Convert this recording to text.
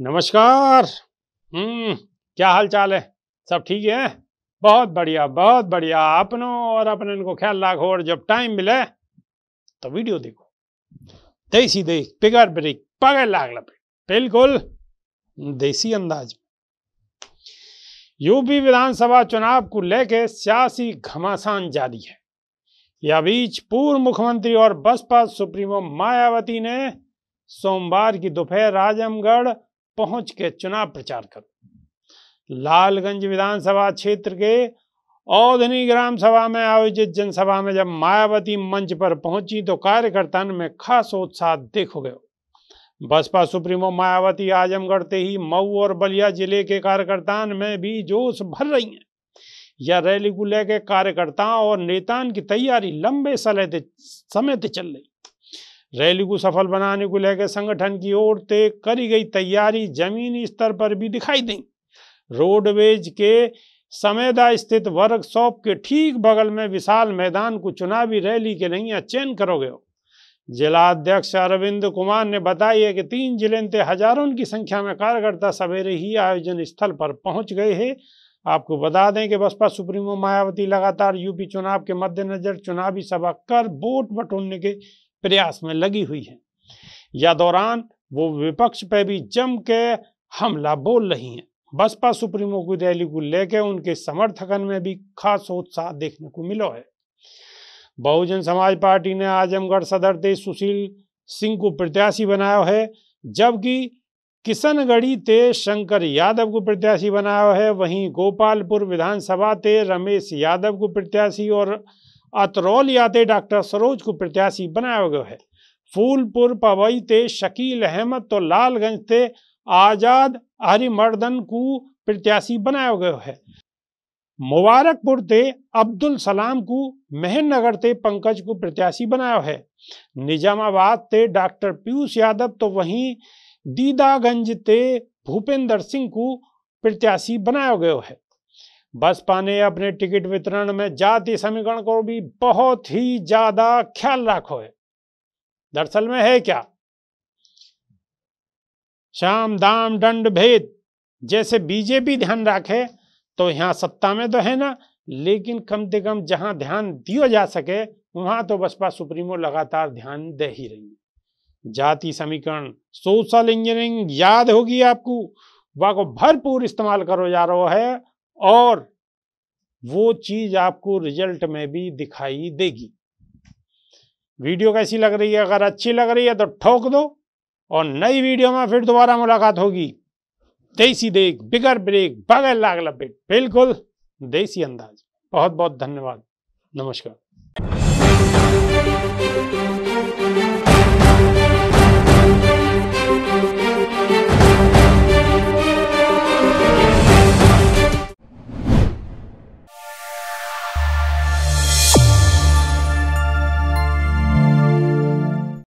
नमस्कार हम्म क्या हाल चाल है सब ठीक है बहुत बढ़िया बहुत बढ़िया अपनों और अपने को ख्याल रखो और जब टाइम मिले तो वीडियो देखो देसी देख पिगर ब्रेक पगड़ लाग लपेट बिल्कुल देसी अंदाज में यूपी विधानसभा चुनाव को लेकर सियासी घमासान जारी है यह बीच पूर्व मुख्यमंत्री और बसपा सुप्रीमो मायावती ने सोमवार की दोपहर आजमगढ़ पहुंच के चुनाव प्रचार करो लालगंज विधानसभा क्षेत्र के औधनी ग्राम सभा में आयोजित जनसभा में जब मायावती मंच पर पहुंची तो कार्यकर्ता में खास उत्साह देखोगे बसपा सुप्रीमो मायावती आजमगढ़ से ही मऊ और बलिया जिले के कार्यकर्ता में भी जोश भर रही हैं यह रैली को लेकर कार्यकर्ताओं और नेताओं की तैयारी लंबे समय से चल रही रैली को सफल बनाने को लेकर संगठन की ओर से करी गई तैयारी जमीनी स्तर पर भी दिखाई दी रोडवेज के समेदा स्थित वर्कशॉप के ठीक बगल में विशाल मैदान को चुनावी रैली के नहीं चयन करोगे जिला अध्यक्ष अरविंद कुमार ने बताया कि तीन जिले से हजारों की संख्या में कार्यकर्ता सवेरे ही आयोजन स्थल पर पहुंच गए हैं आपको बता दें कि बसपा सुप्रीमो मायावती लगातार यूपी चुनाव के मद्देनजर चुनावी सभा कर वोट बटोरने के प्रयास में लगी हुई है या दौरान वो विपक्ष पर भी जम के हमला बोल रही हैं बसपा सुप्रीमो की रैली को लेकर उनके समर्थकन में भी खास उत्साह देखने को मिला है बहुजन समाज पार्टी ने आजमगढ़ सदर से सुशील सिंह को प्रत्याशी बनाया है जबकि किशनगढ़ी ते शंकर यादव को प्रत्याशी बनाया है वहीं गोपालपुर विधानसभा ते रमेश यादव को प्रत्याशी और अतरौल यादे डॉक्टर सरोज को प्रत्याशी बनाया गया है फूलपुर पवई थे शकील अहमद तो लालगंज थे आजाद हरिमर्दन को प्रत्याशी बनाया गया है मुबारकपुर थे अब्दुल सलाम को मेहनगर थे पंकज को प्रत्याशी बनाया है निजामाबाद थे डॉक्टर पीयूष यादव तो वहीं दीदागंज ते भूपेंद्र सिंह को प्रत्याशी बनाया गया है बसपा ने अपने टिकट वितरण में जाति समीकरण को भी बहुत ही ज्यादा ख्याल रखो है दरअसल में है क्या शाम दाम दंड भेद जैसे बीजेपी ध्यान रखे तो यहाँ सत्ता में तो है ना लेकिन कम से कम जहां ध्यान दिया जा सके वहां तो बसपा सुप्रीमो लगातार ध्यान दे ही रही जाति समीकरण सोशल इंजीनियरिंग याद होगी आपको वाह को भरपूर इस्तेमाल करो जा रहा है और वो चीज़ आपको रिजल्ट में भी दिखाई देगी वीडियो कैसी लग रही है अगर अच्छी लग रही है तो ठोक दो और नई वीडियो में फिर दोबारा मुलाकात होगी देसी देख बिगर ब्रेक बगैर लाग लपेट बिल्कुल देसी अंदाज बहुत बहुत धन्यवाद नमस्कार